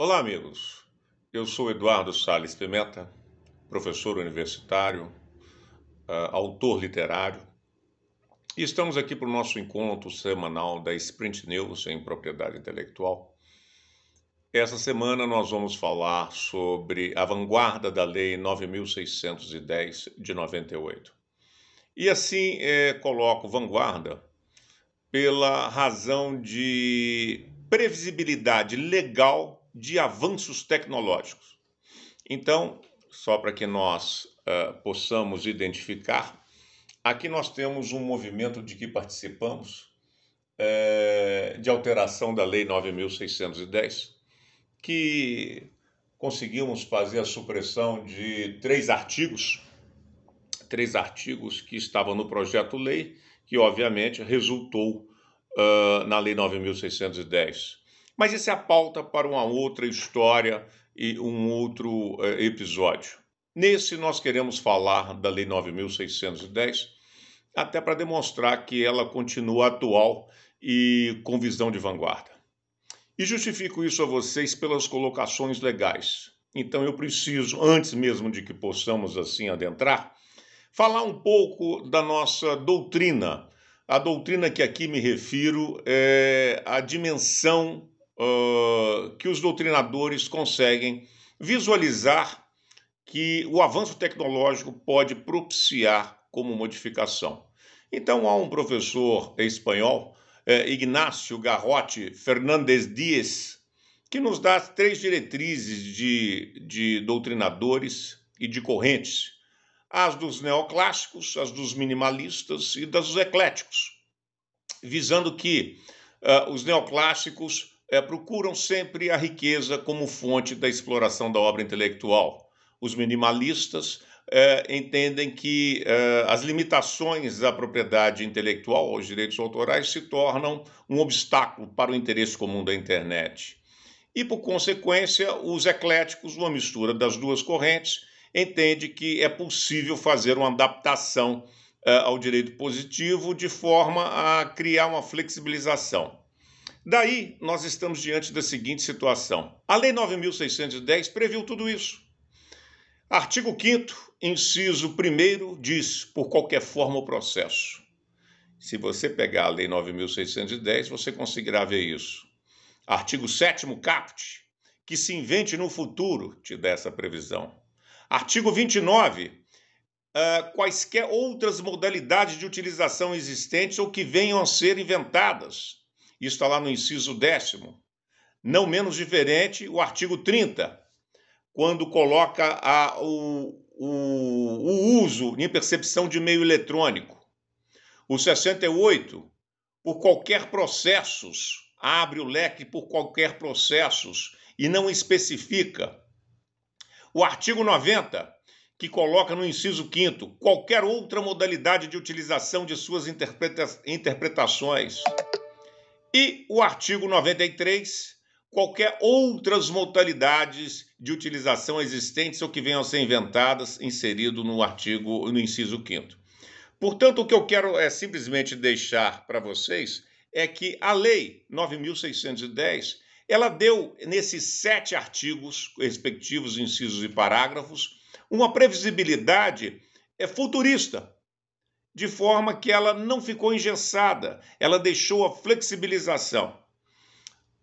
Olá, amigos. Eu sou Eduardo Sales Pimenta, professor universitário, ah, autor literário, e estamos aqui para o nosso encontro semanal da Sprint News em propriedade intelectual. Essa semana nós vamos falar sobre a vanguarda da Lei 9610 de 98. E assim é, coloco vanguarda pela razão de previsibilidade legal de avanços tecnológicos. Então, só para que nós uh, possamos identificar, aqui nós temos um movimento de que participamos uh, de alteração da Lei 9.610, que conseguimos fazer a supressão de três artigos, três artigos que estavam no projeto-lei, que obviamente resultou uh, na Lei 9.610. Mas isso é a pauta para uma outra história e um outro eh, episódio. Nesse, nós queremos falar da Lei 9.610, até para demonstrar que ela continua atual e com visão de vanguarda. E justifico isso a vocês pelas colocações legais. Então, eu preciso, antes mesmo de que possamos assim adentrar, falar um pouco da nossa doutrina. A doutrina que aqui me refiro é a dimensão uh, que os doutrinadores conseguem visualizar que o avanço tecnológico pode propiciar como modificação. Então, há um professor espanhol, eh, Ignacio Garrote Fernandes Dias, que nos dá três diretrizes de, de doutrinadores e de correntes: as dos neoclássicos, as dos minimalistas e das dos ecléticos, visando que uh, os neoclássicos é, procuram sempre a riqueza como fonte da exploração da obra intelectual. Os minimalistas é, entendem que é, as limitações à propriedade intelectual, aos direitos autorais, se tornam um obstáculo para o interesse comum da internet. E, por consequência, os ecléticos, uma mistura das duas correntes, entende que é possível fazer uma adaptação é, ao direito positivo de forma a criar uma flexibilização. Daí, nós estamos diante da seguinte situação: a Lei 9.610 previu tudo isso. Artigo 5, inciso 1, diz: por qualquer forma o processo. Se você pegar a Lei 9.610, você conseguirá ver isso. Artigo 7, caput, que se invente no futuro, te dá essa previsão. Artigo 29, uh, ah, quaisquer outras modalidades de utilização existentes ou que venham a ser inventadas isso está lá no inciso décimo. Não menos diferente o artigo 30, quando coloca a, o, o, o uso em percepção de meio eletrônico. O 68, por qualquer processos, abre o leque por qualquer processos e não especifica. O artigo 90, que coloca no inciso 5 qualquer outra modalidade de utilização de suas interpreta interpretações. E o artigo 93, qualquer outras modalidades de utilização existentes ou que venham a ser inventadas, inserido no artigo, no inciso 5 Portanto, o que eu quero é simplesmente deixar para vocês é que a lei 9610, ela deu nesses sete artigos, respectivos incisos e parágrafos, uma previsibilidade é, futurista de forma que ela não ficou engessada, ela deixou a flexibilização.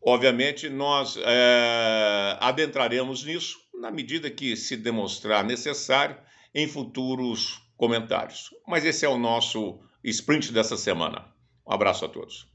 Obviamente, nós é, adentraremos nisso na medida que se demonstrar necessário em futuros comentários. Mas esse é o nosso sprint dessa semana. Um abraço a todos.